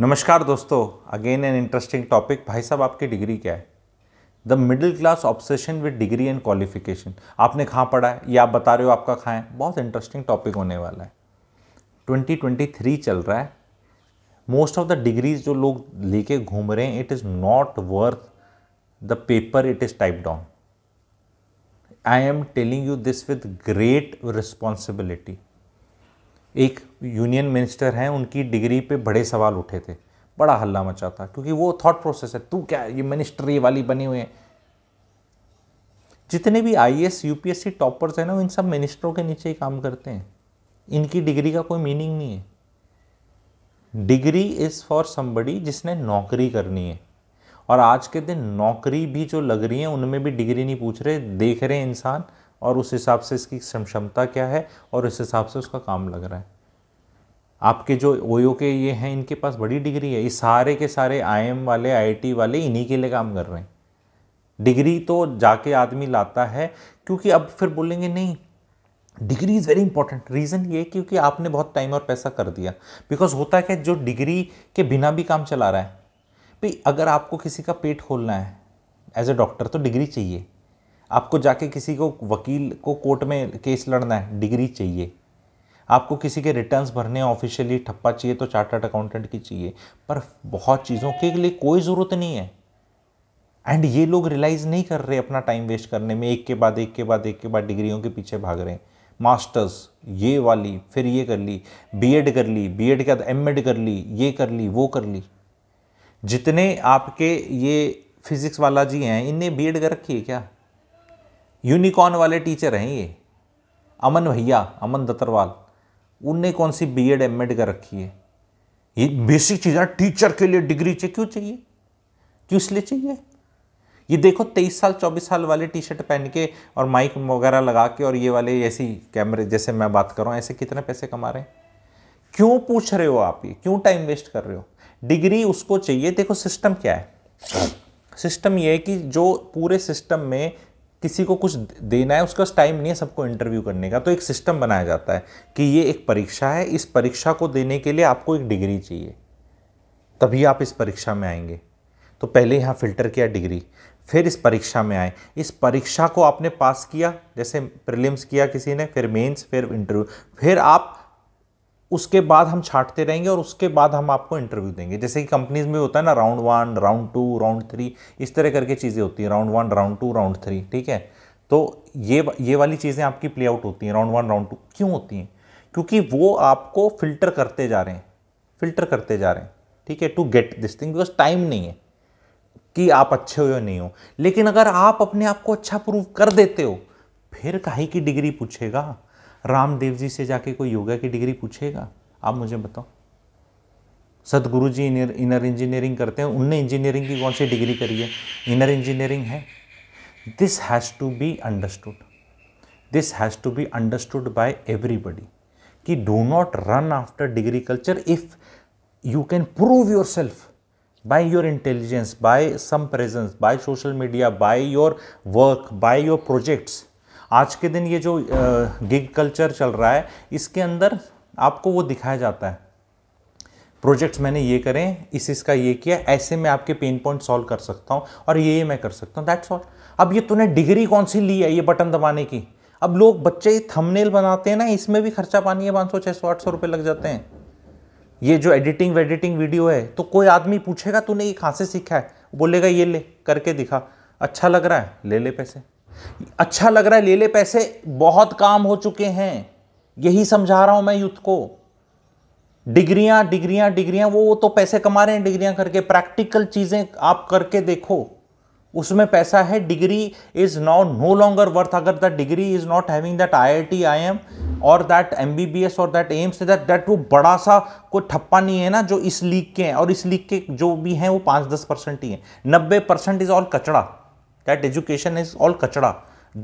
नमस्कार दोस्तों again an interesting topic भाई साहब आपकी डिग्री क्या है the middle class obsession with degree and qualification आपने कहाँ पढ़ा है या आप बता रहे हो आपका कहाँ है बहुत इंटरेस्टिंग टॉपिक होने वाला है 2023 चल रहा है मोस्ट ऑफ द डिग्रीज जो लोग लेके घूम रहे हैं it is not worth the paper it is type down I am telling you this with great responsibility एक यूनियन मिनिस्टर हैं उनकी डिग्री पे बड़े सवाल उठे थे बड़ा हल्ला मचा था क्योंकि वो थॉट प्रोसेस है तू क्या ये मिनिस्ट्री वाली बनी हुई है जितने भी I S U P S C toppers हैं ना इन सब मिनिस्टरों के नीचे ही काम करते हैं इनकी डिग्री का कोई मीनिंग नहीं है डिग्री इज़ फॉर समबडी जिसने नौकरी करनी है और आज के दिन नौकरी भी जो लग रही है उनमें भी डिग्री नहीं पूछ रहे देख रहे हैं इंसान और उस हिसाब से इसकी क्षमता क्या है और उस हिसाब से उसका काम लग रहा है आपके जो ओयो के ये हैं इनके पास बड़ी डिग्री है ये सारे के सारे आईएम वाले आईटी वाले इन्हीं के लिए काम कर रहे हैं डिग्री तो जाके आदमी लाता है क्योंकि अब फिर बोलेंगे नहीं degree is very important reason ये क्योंकि आपने बहुत टाइम और पैसा कर दिया बिकॉज होता है कि जो डिग्री के बिना भी काम चला रहा है भाई अगर आपको किसी का पेट खोलना है एज ए डॉक्टर तो डिग्री चाहिए आपको जाके किसी को वकील को कोर्ट में केस लड़ना है डिग्री चाहिए आपको किसी के रिटर्न्स भरने ऑफिशियली ठप्पा चाहिए तो चार्टर्ड अकाउंटेंट की चाहिए पर बहुत चीज़ों के लिए कोई ज़रूरत नहीं है एंड ये लोग रियलाइज़ नहीं कर रहे अपना टाइम वेस्ट करने में एक के बाद एक के बाद एक के बाद डिग्रियों के पीछे भाग रहे हैं मास्टर्स ये वाली फिर ये कर ली बीएड कर ली बीएड के बाद एमएड कर ली ये कर ली वो कर ली जितने आपके ये फिज़िक्स वाला जी हैं इनने बीएड कर रखी है क्या यूनिकॉर्न वाले टीचर हैं ये अमन भैया अमन दत्तरवाल उनने कौन सी बी एड एम एड कर रखी है ये बेसिक चीज़ है टीचर के लिए डिग्री चाहिए क्यों चाहिए क्यों इसलिए चाहिए ये देखो तेईस साल चौबीस साल वाले टी शर्ट पहन के और माइक वगैरह लगा के और ये वाले ऐसी कैमरे जैसे मैं बात कर रहा हूँ ऐसे कितने पैसे कमा रहे हैं क्यों पूछ रहे हो आप ये क्यों टाइम वेस्ट कर रहे हो डिग्री उसको चाहिए देखो सिस्टम क्या है सिस्टम ये है कि जो पूरे सिस्टम में किसी को कुछ देना है उसका टाइम नहीं है सबको इंटरव्यू करने का तो एक सिस्टम बनाया जाता है कि ये एक परीक्षा है इस परीक्षा को देने के लिए आपको एक डिग्री चाहिए तभी आप इस परीक्षा में आएंगे तो पहले यहाँ फ़िल्टर किया डिग्री फिर इस परीक्षा में आए इस परीक्षा को आपने पास किया जैसे प्रिलिम्स किया किसी ने फिर मेंस फिर इंटरव्यू फिर आप उसके बाद हम छाटते रहेंगे और उसके बाद हम आपको इंटरव्यू देंगे जैसे कि कंपनीज में होता है ना round one round two round three इस तरह करके चीज़ें होती हैं round one round two round three ठीक है तो ये ये वाली चीज़ें आपकी प्ले आउट होती हैं राउंड वन राउंड टू क्यों होती हैं क्योंकि वो आपको फिल्टर करते जा रहे हैं फिल्टर करते जा रहे हैं ठीक है to get this thing because time नहीं है कि आप अच्छे हो या नहीं हो लेकिन अगर आप अपने आप को अच्छा प्रूव कर देते हो फिर काहे की डिग्री पूछेगा रामदेव जी से जाके कोई योगा की डिग्री पूछेगा आप मुझे बताओ सदगुरु जी इनर इनर इंजीनियरिंग करते हैं उनने इंजीनियरिंग की कौन सी डिग्री करी है इनर इंजीनियरिंग है this has to be understood this has to be understood by everybody कि do not run after degree culture if you can prove your self by your intelligence by some presence by social media by your work by your projects आज के दिन ये जो gig culture चल रहा है इसके अंदर आपको वो दिखाया जाता है प्रोजेक्ट्स मैंने ये करें इस इसका ये किया ऐसे मैं आपके पेन पॉइंट सॉल्व कर सकता हूँ और ये मैं कर सकता हूँ दैट्स ऑल अब ये तूने डिग्री कौन सी ली है ये बटन दबाने की अब लोग बच्चे थंबनेल बनाते हैं ना इसमें भी खर्चा पानी है पाँच सौ छः सौ आठ सौ रुपये लग जाते हैं ये जो एडिटिंग वेडिटिंग वीडियो है तो कोई आदमी पूछेगा तूने ये कहाँ से सीखा है बोलेगा ये ले करके दिखा अच्छा लग रहा है ले ले पैसे अच्छा लग रहा है ले ले पैसे बहुत काम हो चुके हैं यही समझा रहा हूं मैं यूथ को डिग्रियां डिग्रियां डिग्रियां वो वो तो पैसे कमा रहे हैं डिग्रियां करके प्रैक्टिकल चीज़ें आप करके देखो उसमें पैसा है degree is now no longer worth अगर the degree is not having that I I T I M और that M B B S और दैट एम्स दैट दैट वो बड़ा सा कोई ठप्पा नहीं है ना जो इस लीग के हैं और इस लीग के जो भी हैं वो पाँच दस परसेंट ही हैं नब्बे परसेंट इज़ ऑल कचड़ा दैट एजुकेशन इज ऑल कचड़ा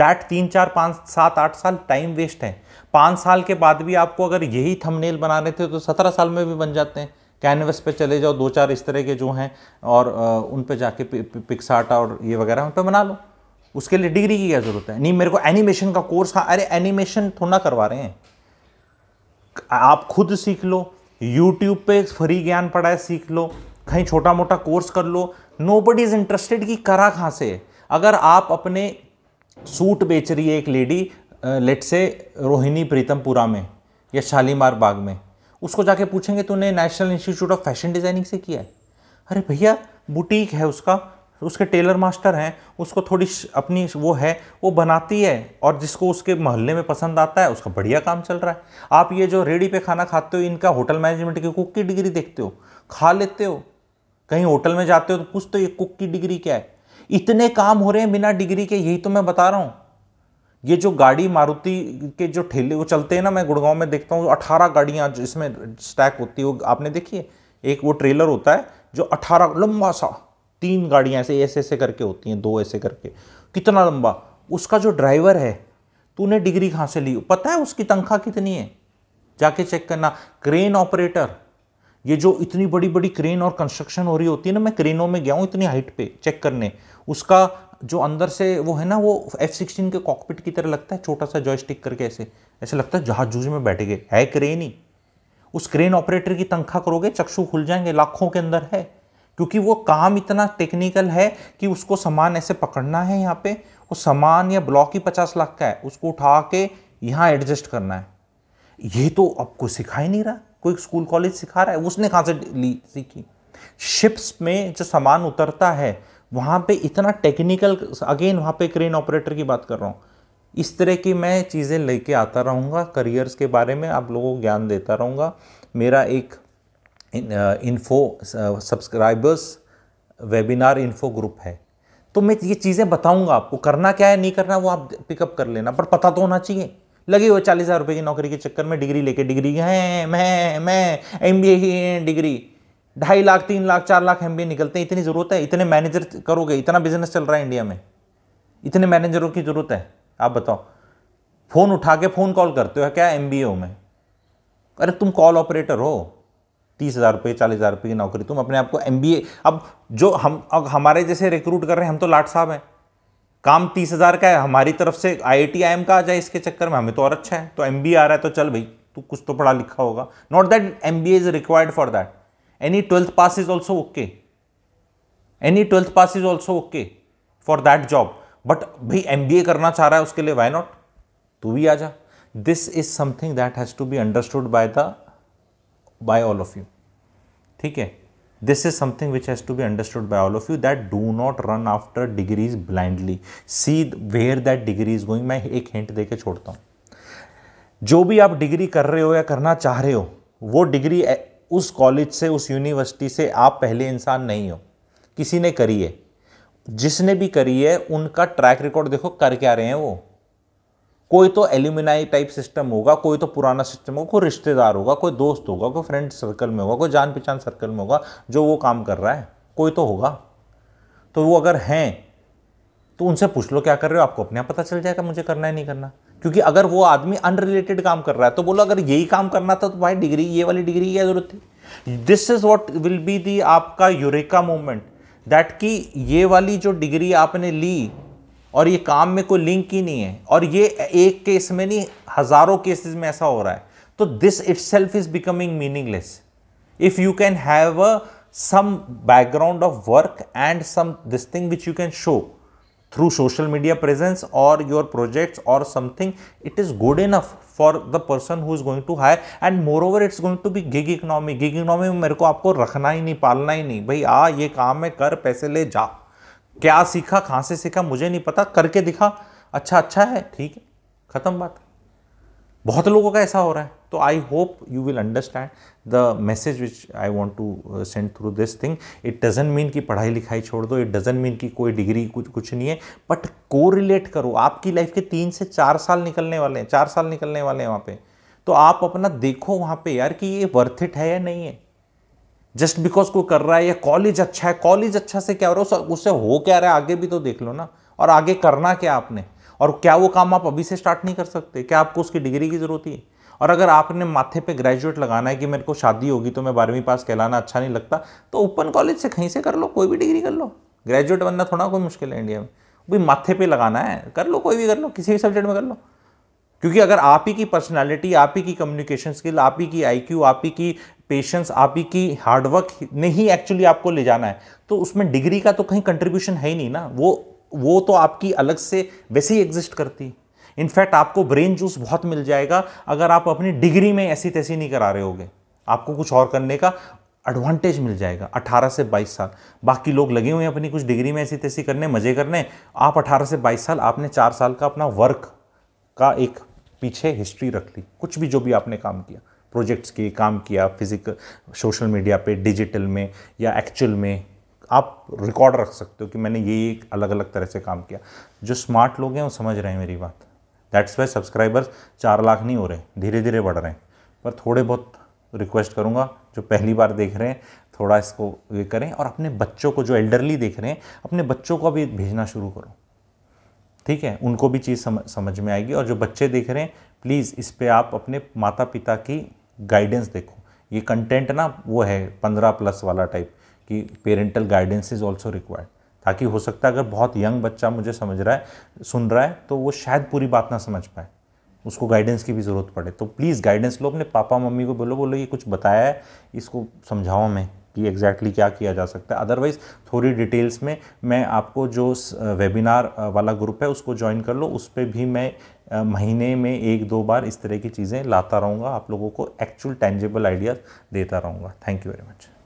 दैट तीन चार पाँच सात आठ साल टाइम वेस्ट है पाँच साल के बाद भी आपको अगर यही थंबनेल बनाने थे तो सत्रह साल में भी बन जाते हैं कैनवस पे चले जाओ दो चार इस तरह के जो हैं और उन पे जाके पिक्सार्ट और ये वगैरह उन पर बना लो उसके लिए डिग्री की क्या ज़रूरत है नहीं मेरे को एनिमेशन का कोर्स हाँ अरे एनिमेशन थोड़ा करवा रहे हैं आप खुद सीख लो यूट्यूब पे फ्री ज्ञान पढ़ाए सीख लो कहीं छोटा मोटा कोर्स कर लो नो बडी इज़ इंटरेस्टेड कि करा कहाँ से है अगर आप अपने सूट बेच रही है एक लेडी लेट से रोहिणी प्रीतमपुरा में या शालीमार बाग में उसको जाके पूछेंगे तूने National Institute of Fashion Designing से किया है अरे भैया बुटीक है उसका उसके टेलर मास्टर हैं उसको थोड़ी अपनी वो है वो बनाती है और जिसको उसके मोहल्ले में पसंद आता है उसका बढ़िया काम चल रहा है आप ये जो रेडी पे खाना खाते हो इनका होटल मैनेजमेंट की कुक की डिग्री देखते हो खा लेते हो कहीं होटल में जाते हो तो पूछते तो ये कुक की डिग्री क्या है इतने काम हो रहे हैं बिना डिग्री के यही तो मैं बता रहा हूँ ये जो गाड़ी मारुति के जो ठेले वो चलते हैं ना मैं गुड़गांव में देखता हूँ अठारह गाड़ियाँ इसमें स्टैक होती है वो आपने देखी है एक वो ट्रेलर होता है जो अठारह लंबा सा तीन गाड़ियाँ ऐसे ऐसे ऐसे करके होती हैं दो ऐसे करके कितना लंबा उसका जो ड्राइवर है तूने डिग्री कहाँ से ली पता है उसकी तनख्वाह कितनी है जाके चेक करना क्रेन ऑपरेटर ये जो इतनी बड़ी बड़ी क्रेन और कंस्ट्रक्शन हो रही होती है ना मैं क्रेनों में गया हूँ इतनी हाइट पे चेक करने उसका जो अंदर से वो है ना वो एफ सिक्सटीन के कॉकपिट की तरह लगता है छोटा सा जॉयस्टिक करके ऐसे ऐसे लगता है जहाज जूझ में बैठे गए है क्रेन ही उस क्रेन ऑपरेटर की तंखा करोगे चक्षु खुल जाएंगे लाखों के अंदर है क्योंकि वो काम इतना टेक्निकल है कि उसको सामान ऐसे पकड़ना है यहाँ पे वो सामान या ब्लॉक ही पचास लाख का है उसको उठा के यहाँ एडजस्ट करना है ये तो आपको सिखा ही नहीं रहा कोई स्कूल कॉलेज सिखा रहा है उसने कहाँ से ली सीखी शिप्स में जो सामान उतरता है वहाँ पे इतना टेक्निकल अगेन वहाँ पे क्रेन ऑपरेटर की बात कर रहा हूँ इस तरह की मैं चीज़ें लेके आता रहूँगा करियर्स के बारे में आप लोगों को ज्ञान देता रहूँगा मेरा एक info subscribers webinar info group है तो मैं ये चीज़ें बताऊँगा आपको करना क्या है नहीं करना वो आप पिकअप कर लेना पर पता तो होना चाहिए लगे हुए चालीस हज़ार रुपये की नौकरी के चक्कर में डिग्री लेके डिग्री है मैं मैं एम बी ही डिग्री ढाई लाख तीन लाख चार लाख एम बी ए निकलते हैं इतनी ज़रूरत है इतने मैनेजर करोगे इतना बिजनेस चल रहा है इंडिया में इतने मैनेजरों की ज़रूरत है आप बताओ फ़ोन उठा के फ़ोन कॉल करते हो क्या एम बी ए हो मैं अरे तुम कॉल ऑपरेटर हो तीस हज़ार रुपये चालीस हज़ार रुपये की नौकरी तुम अपने आप को एम बी ए अब जो हम अब हमारे जैसे रिक्रूट कर रहे हैं हम तो लाट साहब हैं काम तीस हज़ार का है हमारी तरफ से आई आई एम का आ जाए इसके चक्कर में हमें तो और अच्छा है तो एम बी आ रहा है तो चल भाई तू कुछ तो पढ़ा लिखा होगा not that M B is required for that any twelfth pass is also okay any twelfth pass is also okay for that job but भाई एम बी ए करना चाह रहा है उसके लिए वाई नॉट तू भी आ जा this is something that has to be understood by the by all of you ठीक है this is something which has to be understood by all of you that do not run after degrees blindly see where that degree is going मैं एक hint दे के छोड़ता हूँ जो भी आप डिग्री कर रहे हो या करना चाह रहे हो वो डिग्री उस कॉलेज से उस यूनिवर्सिटी से आप पहले इंसान नहीं हो किसी ने करी है जिसने भी करी है उनका ट्रैक रिकॉर्ड देखो कर क्या रहे हैं वो कोई तो एल्यूमिनाई टाइप सिस्टम होगा कोई तो पुराना सिस्टम होगा कोई रिश्तेदार होगा कोई दोस्त होगा कोई फ्रेंड सर्कल में होगा कोई जान पहचान सर्कल में होगा जो वो काम कर रहा है कोई तो होगा तो वो अगर हैं तो उनसे पूछ लो क्या कर रहे हो आपको अपने आप पता चल जाएगा मुझे करना है नहीं करना क्योंकि अगर वो आदमी अनरिलेटेड काम कर रहा है तो बोलो अगर यही काम करना था तो भाई डिग्री ये वाली डिग्री की क्या जरूरत थी this is what will be the आपका यूरेका मोवमेंट दैट कि ये वाली जो डिग्री आपने ली और ये काम में कोई लिंक ही नहीं है और ये एक केस में नहीं हजारों केसेस में ऐसा हो रहा है तो this its self is becoming meaningless if you can have a some background of work and some this thing which you can show through social media presence और योर प्रोजेक्ट्स और something it is good enough for the person who is going to hire and moreover it's going to be gig economy gig economy में मेरे को आपको रखना ही नहीं पालना ही नहीं भाई आ ये काम है कर पैसे ले जा क्या सीखा कहाँ से सीखा मुझे नहीं पता करके दिखा अच्छा अच्छा है ठीक है ख़त्म बात बहुत लोगों का ऐसा हो रहा है तो I hope you will understand the message which I want to send through this thing it doesn't mean कि पढ़ाई लिखाई छोड़ दो इट डजेंट मीन कि कोई डिग्री कुछ कुछ नहीं है बट को रिलेट करो आपकी लाइफ के तीन से चार साल निकलने वाले हैं चार साल निकलने वाले हैं वहाँ पे तो आप अपना देखो वहाँ पे यार कि ये वर्थ इट है या नहीं है जस्ट बिकॉज कोई कर रहा है या कॉलेज अच्छा है कॉलेज अच्छा से क्या हो रहा है उससे हो क्या रहा है आगे भी तो देख लो ना और आगे करना क्या आपने और क्या वो काम आप अभी से स्टार्ट नहीं कर सकते क्या आपको उसकी डिग्री की ज़रूरत है और अगर आपने माथे पे ग्रेजुएट लगाना है कि मेरे को शादी होगी तो मैं बारहवीं पास कहलाना अच्छा नहीं लगता तो ओपन कॉलेज से कहीं से कर लो कोई भी डिग्री कर लो ग्रेजुएट बनना थोड़ा कोई मुश्किल है इंडिया में भाई माथे पे लगाना है कर लो कोई भी कर लो किसी भी सब्जेक्ट में कर लो क्योंकि अगर आप ही की पर्सनालिटी आप ही की कम्युनिकेशन स्किल आप ही की आई क्यू आप ही की पेशेंस आप ही की हार्डवर्क ने ही एक्चुअली आपको ले जाना है तो उसमें डिग्री का तो कहीं कंट्रीब्यूशन है ही नहीं ना वो वो तो आपकी अलग से वैसे ही एग्जिस्ट करती इनफैक्ट आपको ब्रेन जूस बहुत मिल जाएगा अगर आप अपनी डिग्री में ऐसी तैसी नहीं करा रहे होगे आपको कुछ और करने का एडवांटेज मिल जाएगा 18 से 22 साल बाकी लोग लगे हुए हैं अपनी कुछ डिग्री में ऐसी तैसी करने मज़े करने आप 18 से 22 साल आपने चार साल का अपना वर्क का एक पीछे हिस्ट्री रख ली कुछ भी जो भी आपने काम किया प्रोजेक्ट्स के काम किया फिजिकल सोशल मीडिया पे डिजिटल में या एक्चुअल में आप रिकॉर्ड रख सकते हो कि मैंने ये एक अलग अलग तरह से काम किया जो स्मार्ट लोग हैं वो समझ रहे हैं मेरी बात दैट्स वाई सब्सक्राइबर्स चार लाख नहीं हो रहे धीरे धीरे बढ़ रहे हैं पर थोड़े बहुत रिक्वेस्ट करूँगा जो पहली बार देख रहे हैं थोड़ा इसको ये करें और अपने बच्चों को जो एल्डरली देख रहे हैं अपने बच्चों को भी भेजना शुरू करो ठीक है उनको भी चीज़ सम, समझ में आएगी और जो बच्चे देख रहे हैं प्लीज़ इस पर आप अपने माता पिता की गाइडेंस देखो ये कंटेंट ना वो है पंद्रह प्लस वाला टाइप कि parental guidance is also required ताकि हो सकता है अगर बहुत यंग बच्चा मुझे समझ रहा है सुन रहा है तो वो शायद पूरी बात ना समझ पाए उसको गाइडेंस की भी ज़रूरत पड़े तो प्लीज़ गाइडेंस लो अपने पापा मम्मी को बोलो बोलो ये कुछ बताया है इसको समझाओ मैं कि एग्जैक्टली क्या किया जा सकता है अदरवाइज़ थोड़ी डिटेल्स में मैं आपको जो वेबिनार वाला ग्रुप है उसको ज्वाइन कर लो उस पर भी मैं महीने में एक दो बार इस तरह की चीज़ें लाता रहूँगा आप लोगों को एक्चुअल टेंजेबल आइडियाज़ देता रहूँगा थैंक यू वेरी मच